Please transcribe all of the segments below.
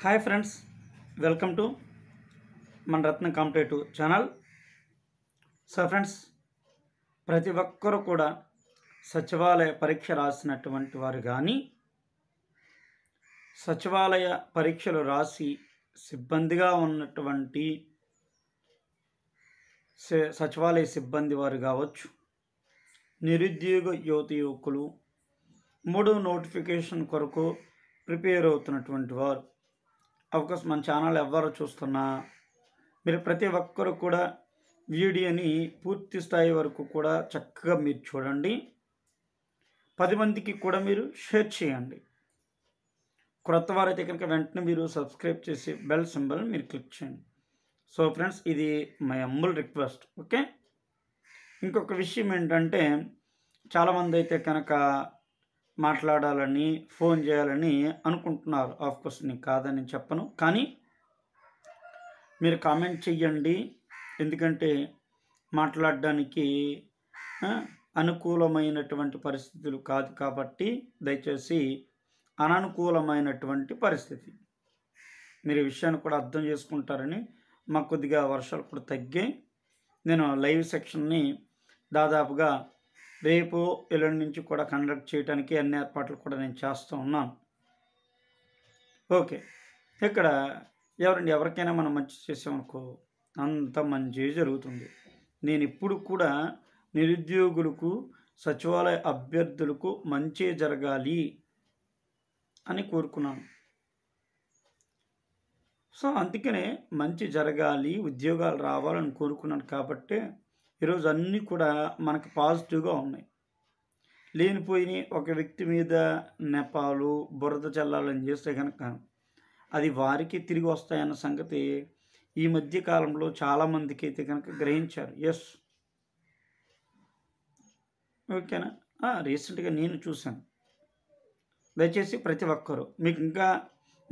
hi friends welcome to మన Ratna competitive channel so friends ప్రతి ఒక్కరూ కూడా సచివాలయ పరీక్ష రాసినటువంటి వారు కానీ సచివాలయ పరీక్షలు రాసి సిబ్బందిగా ఉన్నటువంటి సచివాలయ సిబ్బంది వారు కావచ్చు నిరుద్యోగ యువత యువకులు మూడో నోటిఫికేషన్ కొరకు ప్రిపేర్ అవుతున్నటువంటి వారు అఫ్కోర్స్ మన ఛానల్ ఎవరు చూస్తున్నా మీరు ప్రతి ఒక్కరు కూడా వీడియోని పూర్తి స్థాయి వరకు కూడా చక్కగా మీరు చూడండి పది మందికి కూడా మీరు షేర్ చేయండి క్రొత్త వారైతే కనుక వెంటనే మీరు సబ్స్క్రైబ్ చేసి బెల్ సింబల్ మీరు క్లిక్ చేయండి సో ఫ్రెండ్స్ ఇది మై అమ్ముల్ రిక్వెస్ట్ ఓకే ఇంకొక విషయం ఏంటంటే చాలామంది అయితే కనుక మాట్లాడాలని ఫోన్ చేయాలని అనుకుంటున్నారు కోర్స్ నేను కాదని చెప్పను కానీ మీరు కామెంట్ చెయ్యండి ఎందుకంటే మాట్లాడడానికి అనుకూలమైనటువంటి పరిస్థితులు కాదు కాబట్టి దయచేసి అననుకూలమైనటువంటి పరిస్థితి మీరు విషయాన్ని కూడా అర్థం చేసుకుంటారని మాకు కొద్దిగా వర్షాలు కూడా తగ్గాయి నేను లైవ్ సెక్షన్ని దాదాపుగా రేపు ఎల్లుండి నుంచి కూడా కండక్ట్ చేయడానికి అన్ని ఏర్పాట్లు కూడా నేను చేస్తూ ఉన్నాను ఓకే ఇక్కడ ఎవరండి ఎవరికైనా మనం మంచి చేసామనుకో అంత మంచి జరుగుతుంది నేను ఇప్పుడు కూడా నిరుద్యోగులకు సచివాలయ అభ్యర్థులకు మంచి జరగాలి అని కోరుకున్నాను సో అందుకనే మంచి జరగాలి ఉద్యోగాలు రావాలని కోరుకున్నాను కాబట్టి ఈరోజు అన్నీ కూడా మనకు పాజిటివ్గా ఉన్నాయి లేనిపోయినాయి ఒక వ్యక్తి మీద నెపాలు బురద చల్లాలని చేస్తే కనుక అది వారికి తిరిగి వస్తాయన్న సంగతి ఈ మధ్య కాలంలో చాలామందికి అయితే కనుక గ్రహించారు ఎస్ ఓకేనా రీసెంట్గా నేను చూశాను దయచేసి ప్రతి ఒక్కరూ మీకు ఇంకా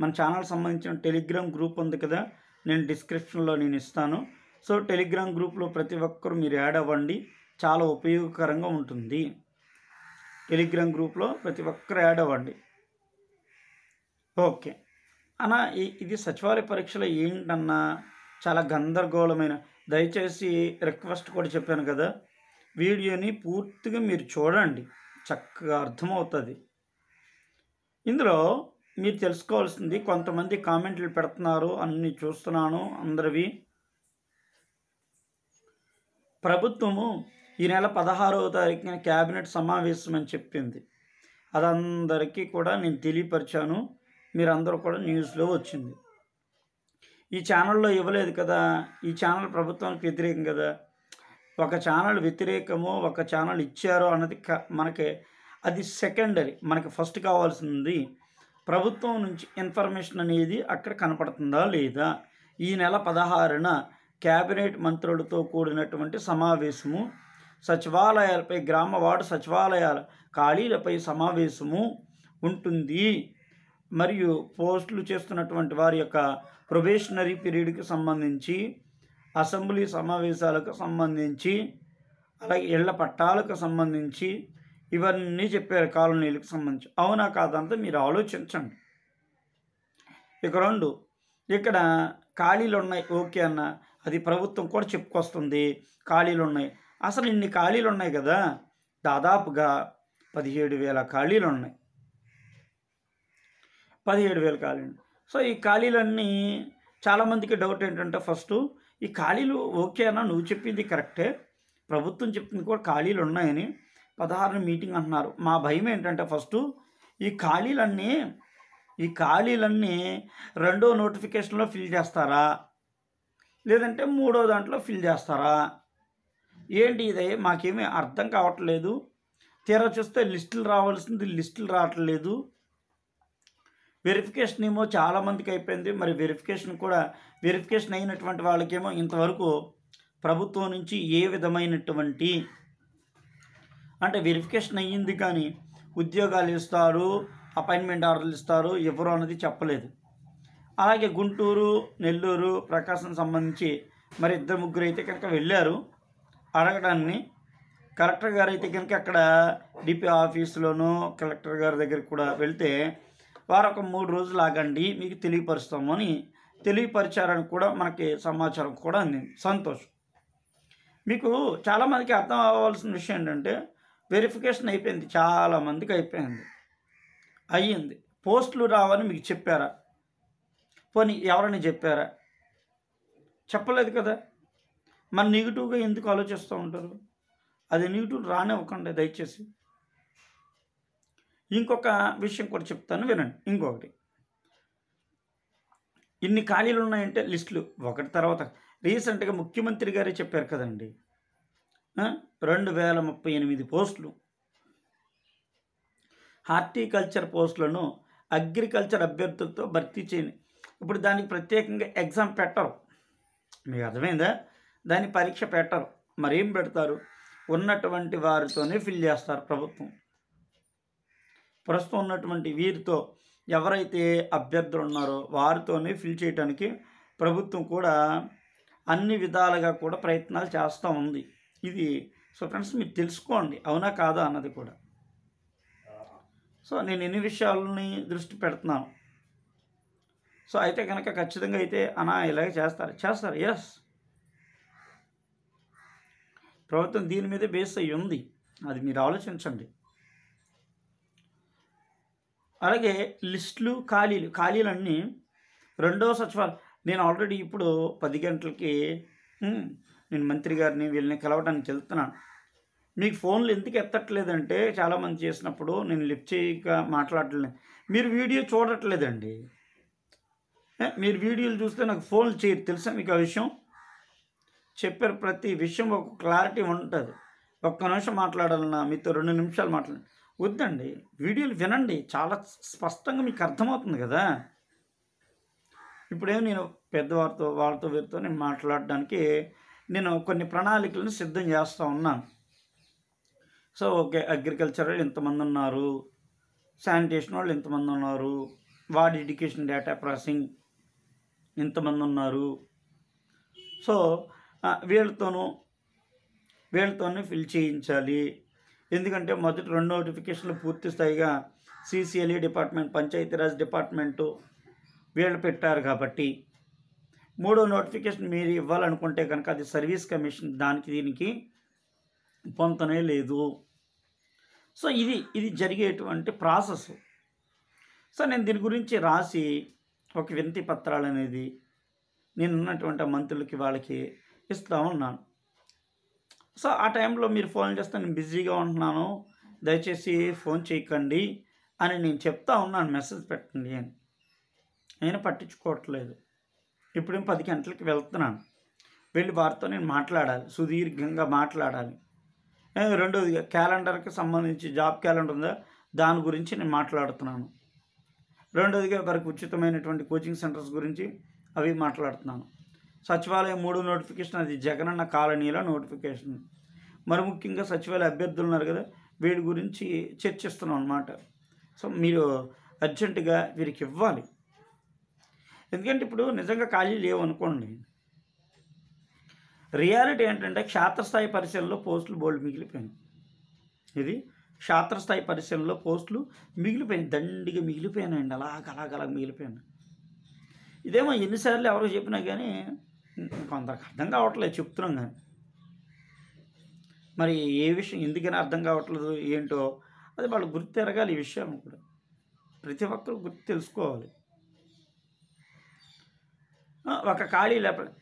మన ఛానల్ సంబంధించిన టెలిగ్రామ్ గ్రూప్ ఉంది కదా నేను డిస్క్రిప్షన్లో నేను ఇస్తాను సో టెలిగ్రామ్ గ్రూప్లో ప్రతి ఒక్కరు మీరు యాడ్ అవ్వండి చాలా ఉపయోగకరంగా ఉంటుంది టెలిగ్రామ్ గ్రూప్లో ప్రతి ఒక్కరు యాడ్ అవ్వండి ఓకే అన్న ఇది సచివాలయ పరీక్షలో ఏంటన్నా చాలా గందరగోళమైన దయచేసి రిక్వెస్ట్ కూడా చెప్పాను కదా వీడియోని పూర్తిగా మీరు చూడండి చక్కగా అర్థమవుతుంది ఇందులో మీరు తెలుసుకోవాల్సింది కొంతమంది కామెంట్లు పెడుతున్నారు అన్నీ చూస్తున్నాను అందరివి ప్రభుత్వము ఈ నెల పదహారవ తారీఖున క్యాబినెట్ సమావేశం అని చెప్పింది అది అందరికీ కూడా నేను తెలియపరిచాను మీరందరూ కూడా న్యూస్లో వచ్చింది ఈ ఛానల్లో ఇవ్వలేదు కదా ఈ ఛానల్ ప్రభుత్వానికి వ్యతిరేకం కదా ఒక ఛానల్ వ్యతిరేకమో ఒక ఛానల్ ఇచ్చారో అన్నది క మనకి అది సెకండరీ మనకి ఫస్ట్ కావాల్సింది ప్రభుత్వం నుంచి ఇన్ఫర్మేషన్ అనేది అక్కడ కనపడుతుందా లేదా ఈ నెల పదహారున కేబినెట్ మంత్రులతో కూడినటువంటి సమావేశము సచివాలయాలపై గ్రామ వార్డు సచివాలయాల ఖాళీలపై సమావేశము ఉంటుంది మరియు పోస్టులు చేస్తున్నటువంటి వారి యొక్క ప్రొబేషనరీ పీరియడ్కి సంబంధించి అసెంబ్లీ సమావేశాలకు సంబంధించి అలాగే ఇళ్ల పట్టాలకు సంబంధించి ఇవన్నీ చెప్పారు కాలనీలకు సంబంధించి అవునా కాదంతా మీరు ఆలోచించండి ఇక రెండు ఇక్కడ ఖాళీలు ఉన్నాయి ఓకే అన్న అది ప్రభుత్వం కూడా చెప్పుకొస్తుంది ఖాళీలు ఉన్నాయి అసలు ఇన్ని ఖాళీలు ఉన్నాయి కదా దాదాపుగా పదిహేడు వేల ఖాళీలు ఉన్నాయి పదిహేడు వేల ఖాళీలు సో ఈ ఖాళీలన్నీ చాలామందికి డౌట్ ఏంటంటే ఫస్ట్ ఈ ఖాళీలు ఓకేనా నువ్వు చెప్పింది కరెక్టే ప్రభుత్వం చెప్పింది కూడా ఖాళీలు ఉన్నాయని పదహారు మీటింగ్ అంటున్నారు మా భయం ఏంటంటే ఫస్ట్ ఈ ఖాళీలన్నీ ఈ ఖాళీలన్నీ రెండో నోటిఫికేషన్లో ఫిల్ చేస్తారా లేదంటే మూడో దాంట్లో ఫిల్ చేస్తారా ఏంటి ఇది మాకేమీ అర్థం కావట్లేదు తీరా చూస్తే లిస్టులు రావాల్సింది లిస్టులు రావట్లేదు వెరిఫికేషన్ ఏమో చాలామందికి అయిపోయింది మరి వెరిఫికేషన్ కూడా వెరిఫికేషన్ అయినటువంటి వాళ్ళకేమో ఇంతవరకు ప్రభుత్వం నుంచి ఏ విధమైనటువంటి అంటే వెరిఫికేషన్ అయ్యింది కానీ ఉద్యోగాలు ఇస్తారు అపాయింట్మెంట్ ఆర్డర్లు ఇస్తారు ఎవరు అన్నది చెప్పలేదు అలాగే గుంటూరు నెల్లూరు ప్రకాశం సంబంధించి మరి ఇద్దరు ముగ్గురు అయితే కనుక వెళ్ళారు అడగడాన్ని కలెక్టర్ గారు అయితే కనుక అక్కడ డిపి ఆఫీస్లోనూ కలెక్టర్ గారి దగ్గర కూడా వెళ్తే వారు ఒక మూడు రోజులు ఆగండి మీకు తెలియపరుస్తాము అని తెలియపరిచారని కూడా మనకి సమాచారం కూడా అందింది సంతోషం మీకు చాలామందికి అర్థం అవ్వాల్సిన విషయం ఏంటంటే వెరిఫికేషన్ అయిపోయింది చాలామందికి అయిపోయింది అయ్యింది పోస్టులు రావని మీకు చెప్పారా పోనీ ఎవరైనా చెప్పారా చెప్పలేదు కదా మరి నెగిటివ్గా ఎందుకు ఆలోచిస్తూ ఉంటారు అది నెగిటివ్ రానివ్వకండి దయచేసి ఇంకొక విషయం కూడా చెప్తాను వినండి ఇంకొకటి ఇన్ని ఖాళీలు ఉన్నాయంటే లిస్టులు ఒకటి తర్వాత రీసెంట్గా ముఖ్యమంత్రి గారే చెప్పారు కదండి రెండు వేల ముప్పై ఎనిమిది పోస్టులు హార్టికల్చర్ పోస్టులను అగ్రికల్చర్ అభ్యర్థులతో భర్తీ చేయని ఇప్పుడు దానికి ప్రత్యేకంగా ఎగ్జామ్ పెట్టరు మీకు అర్థమైందా దాని పరీక్ష పెట్టరు మరేం పెడతారు ఉన్నటువంటి వారితోనే ఫిల్ చేస్తారు ప్రభుత్వం ప్రస్తుతం ఉన్నటువంటి వీరితో ఎవరైతే అభ్యర్థులు ఉన్నారో వారితోనే ఫిల్ చేయడానికి ప్రభుత్వం కూడా అన్ని విధాలుగా కూడా ప్రయత్నాలు చేస్తూ ఉంది ఇది సో ఫ్రెండ్స్ మీరు తెలుసుకోండి అవునా కాదా అన్నది కూడా సో నేను ఎన్ని విషయాలని దృష్టి పెడుతున్నాను సో అయితే కనుక ఖచ్చితంగా అయితే అనా ఇలాగే చేస్తారు చేస్తారు ఎస్ ప్రభుత్వం దీని మీద బేస్ అయ్యి ఉంది అది మీరు ఆలోచించండి అలాగే లిస్టులు ఖాళీలు ఖాళీలు అన్నీ రెండో సచివాలయం నేను ఆల్రెడీ ఇప్పుడు పది గంటలకి నేను మంత్రి గారిని వీళ్ళని కలవడానికి వెళ్తున్నాను మీకు ఫోన్లు ఎందుకు ఎత్తట్లేదంటే చాలామంది చేసినప్పుడు నేను లిఫ్ట్ చేయక మాట్లాడలేదు మీరు వీడియో చూడట్లేదండి మీరు వీడియోలు చూస్తే నాకు ఫోన్ చేయరు తెలుసా మీకు ఆ విషయం చెప్పారు ప్రతి విషయం ఒక క్లారిటీ ఉంటుంది ఒక్క నిమిషం మాట్లాడాలన్నా మీతో రెండు నిమిషాలు మాట్లాడాలి వద్దండి వీడియోలు వినండి చాలా స్పష్టంగా మీకు అర్థమవుతుంది కదా ఇప్పుడే నేను పెద్దవారితో వాళ్ళతో వీరితో నేను మాట్లాడడానికి నేను కొన్ని ప్రణాళికలను సిద్ధం చేస్తూ ఉన్నాను సో ఓకే అగ్రికల్చర్ వాళ్ళు ఎంతమంది ఉన్నారు శానిటేషన్ వాళ్ళు ఎంతమంది ఉన్నారు వాడి ఎడ్యుకేషన్ డేటా ప్రాసెసింగ్ ఇంతమంది ఉన్నారు సో వీళ్ళతోనూ వీళ్ళతోనే ఫిల్ చేయించాలి ఎందుకంటే మొదటి రెండు నోటిఫికేషన్లు పూర్తి స్థాయిగా CCLA e department Panchayati Raj department వీళ్ళు పెట్టారు కాబట్టి మూడో నోటిఫికేషన్ మీరు ఇవ్వాలనుకుంటే కనుక అది సర్వీస్ కమిషన్ దానికి దీనికి పొంతనే లేదు సో ఇది ఇది జరిగేటువంటి ప్రాసెస్ సో నేను దీని గురించి రాసి ఒక వినతి పత్రాలు అనేది ఉన్నటువంటి మంత్రులకి వాళ్ళకి ఇస్తూ ఉన్నాను సో ఆ టైంలో మీరు ఫోన్ చేస్తే నేను బిజీగా ఉంటున్నాను దయచేసి ఫోన్ చేయకండి అని నేను చెప్తా ఉన్నాను మెసేజ్ పెట్టండి అని నేను పట్టించుకోవట్లేదు ఇప్పుడు పది గంటలకి వెళ్తున్నాను వెళ్ళి వారితో నేను మాట్లాడాలి సుదీర్ఘంగా మాట్లాడాలి రెండోది క్యాలెండర్కి సంబంధించి జాబ్ క్యాలెండర్ ఉందా దాని గురించి నేను మాట్లాడుతున్నాను రెండోదిగా వారికి ఉచితమైనటువంటి కోచింగ్ సెంటర్స్ గురించి అవి మాట్లాడుతున్నాను సచివాలయం మూడు నోటిఫికేషన్ అది జగనన్న కాలనీల నోటిఫికేషన్ మరి ముఖ్యంగా సచివాలయ అభ్యర్థులు ఉన్నారు కదా వీడి గురించి చర్చిస్తున్నాం అనమాట సో మీరు అర్జెంటుగా వీరికి ఇవ్వాలి ఎందుకంటే ఇప్పుడు నిజంగా ఖాళీ లేవు అనుకోండి రియాలిటీ ఏంటంటే క్షేత్రస్థాయి పరిశీలనలో పోస్టులు బోల్డ్ మిగిలిపోయింది ఇది క్షేత్రస్థాయి పరిశ్రమలో పోస్టులు మిగిలిపోయినాయి దండిగా మిగిలిపోయానండి అలాగ అలాగ అలాగ మిగిలిపోయాను ఇదేమో ఎన్నిసార్లు ఎవరో చెప్పినా కానీ కొందరికి అర్థం కావట్లేదు చెప్తున్నాం కానీ మరి ఏ విషయం ఎందుకైనా అర్థం కావట్లేదు ఏంటో అది వాళ్ళు గుర్తు తిరగాలి ఈ విషయం కూడా ప్రతి ఒక్కరు గుర్తు తెలుసుకోవాలి ఒక ఖాళీ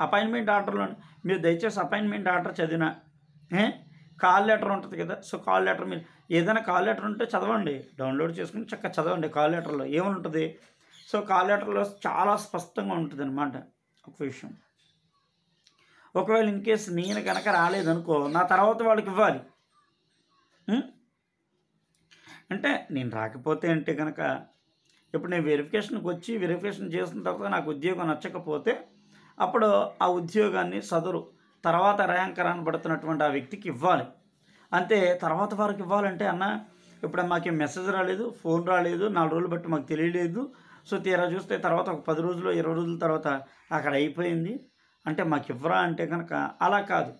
అపాయింట్మెంట్ ఆర్డర్లో మీరు దయచేసి అపాయింట్మెంట్ ఆర్డర్ చదివిన కాల్ లెటర్ ఉంటుంది కదా సో కాల్ లెటర్ మీరు ఏదైనా కాల్ లెటర్ ఉంటే చదవండి డౌన్లోడ్ చేసుకుని చక్కగా చదవండి కాల్ లెటర్లో ఏమనుంటుంది సో కాల్ లెటర్లో చాలా స్పష్టంగా ఉంటుంది అనమాట ఒక విషయం ఒకవేళ ఇన్ కేసు నేను కనుక రాలేదనుకో నా తర్వాత వాళ్ళకి ఇవ్వాలి అంటే నేను రాకపోతే అంటే కనుక ఇప్పుడు నేను వెరిఫికేషన్కి వచ్చి వెరిఫికేషన్ చేసిన తర్వాత నాకు ఉద్యోగం నచ్చకపోతే అప్పుడు ఆ ఉద్యోగాన్ని సదరు తర్వాత ర్యాంక్ రానబడుతున్నటువంటి ఆ వ్యక్తికి ఇవ్వాలి అంతే తర్వాత వారికి ఇవ్వాలంటే అన్న ఇప్పుడు మాకు మెసేజ్ రాలేదు ఫోన్ రాలేదు నాలుగు రోజులు బట్టి మాకు తెలియలేదు సో తీరా చూస్తే తర్వాత ఒక పది రోజులు ఇరవై రోజుల తర్వాత అక్కడ అయిపోయింది అంటే మాకు ఇవ్వరా అంటే కనుక అలా కాదు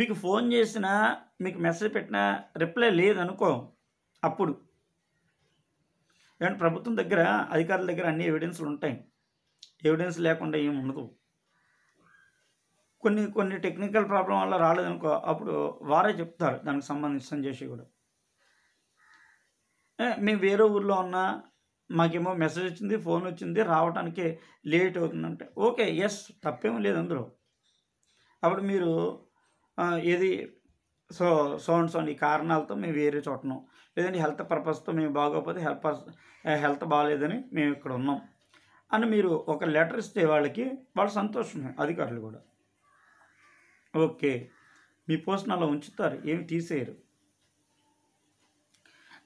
మీకు ఫోన్ చేసినా మీకు మెసేజ్ పెట్టినా రిప్లై లేదనుకో అప్పుడు ఏమంటే ప్రభుత్వం దగ్గర అధికారుల దగ్గర అన్ని ఎవిడెన్స్లు ఉంటాయి ఎవిడెన్స్ లేకుండా ఏమి ఉండదు కొన్ని కొన్ని టెక్నికల్ ప్రాబ్లం వల్ల రాలేదనుకో అప్పుడు వారే చెప్తారు దానికి సంబంధించి సంజేషి కూడా మేము వేరే ఊర్లో ఉన్నా మాకేమో మెసేజ్ వచ్చింది ఫోన్ వచ్చింది రావడానికి లేట్ అవుతుందంటే ఓకే ఎస్ తప్పేం లేదు అందులో అప్పుడు మీరు ఏది సో సో అండ్ ఈ కారణాలతో మేము వేరే చూడటం లేదంటే హెల్త్ పర్పస్తో మేము బాగోకపోతే హెల్త్ హెల్త్ బాగాలేదని మేము ఇక్కడ ఉన్నాం అని మీరు ఒక లెటర్ ఇస్తే వాళ్ళకి వాళ్ళు సంతోషమే అధికారులు కూడా ఓకే మీ పోస్ట్ అలా ఉంచుతారు ఏమి తీసేయరు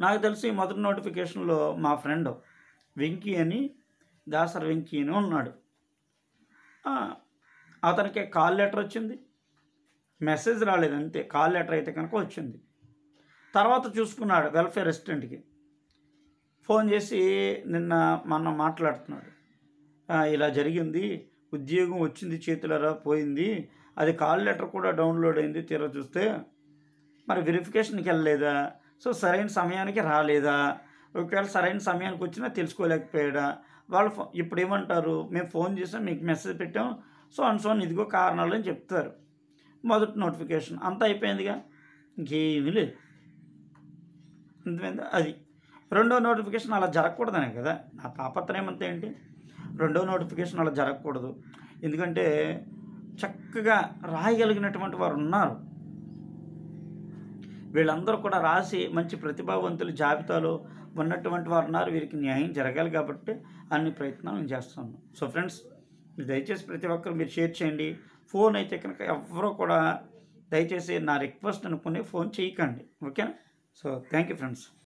నాకు తెలిసి మొదటి నోటిఫికేషన్లో మా ఫ్రెండ్ వెంకీ అని దాసర్ వెంకీ అని ఉన్నాడు అతనికి కాల్ లెటర్ వచ్చింది మెసేజ్ రాలేదు అంతే కాల్ లెటర్ అయితే కనుక వచ్చింది తర్వాత చూసుకున్నాడు వెల్ఫేర్ అసిస్టెంట్కి ఫోన్ చేసి నిన్న మొన్న మాట్లాడుతున్నాడు ఇలా జరిగింది ఉద్యోగం వచ్చింది చేతులరా పోయింది అది కాల్ లెటర్ కూడా డౌన్లోడ్ అయింది తీరా చూస్తే మరి వెరిఫికేషన్కి వెళ్ళలేదా సో సరైన సమయానికి రాలేదా ఒకవేళ సరైన సమయానికి వచ్చినా తెలుసుకోలేకపోయాడా వాళ్ళు ఇప్పుడు ఏమంటారు మేము ఫోన్ చేసాం మీకు మెసేజ్ పెట్టాం సో అన్సోన్ ఇదిగో కారణాలు అని చెప్తారు మొదటి నోటిఫికేషన్ అంతా అయిపోయిందిగా ఇంకేమీ లేదు అందుకే అది రెండో నోటిఫికేషన్ అలా జరగకూడదనే కదా నా తాపత్రయం అంతా ఏంటి రెండో నోటిఫికేషన్ అలా జరగకూడదు ఎందుకంటే చక్కగా రాయగలిగినటువంటి వారు ఉన్నారు వీళ్ళందరూ కూడా రాసి మంచి ప్రతిభావంతుల జాబితాలో ఉన్నటువంటి వారు ఉన్నారు వీరికి న్యాయం జరగాలి కాబట్టి అన్ని ప్రయత్నాలు నేను చేస్తాను సో ఫ్రెండ్స్ మీరు దయచేసి ప్రతి ఒక్కరు మీరు షేర్ చేయండి ఫోన్ అయితే కనుక ఎవరో కూడా దయచేసి నా రిక్వెస్ట్ అనుకుని ఫోన్ చేయకండి ఓకేనా సో థ్యాంక్ యూ ఫ్రెండ్స్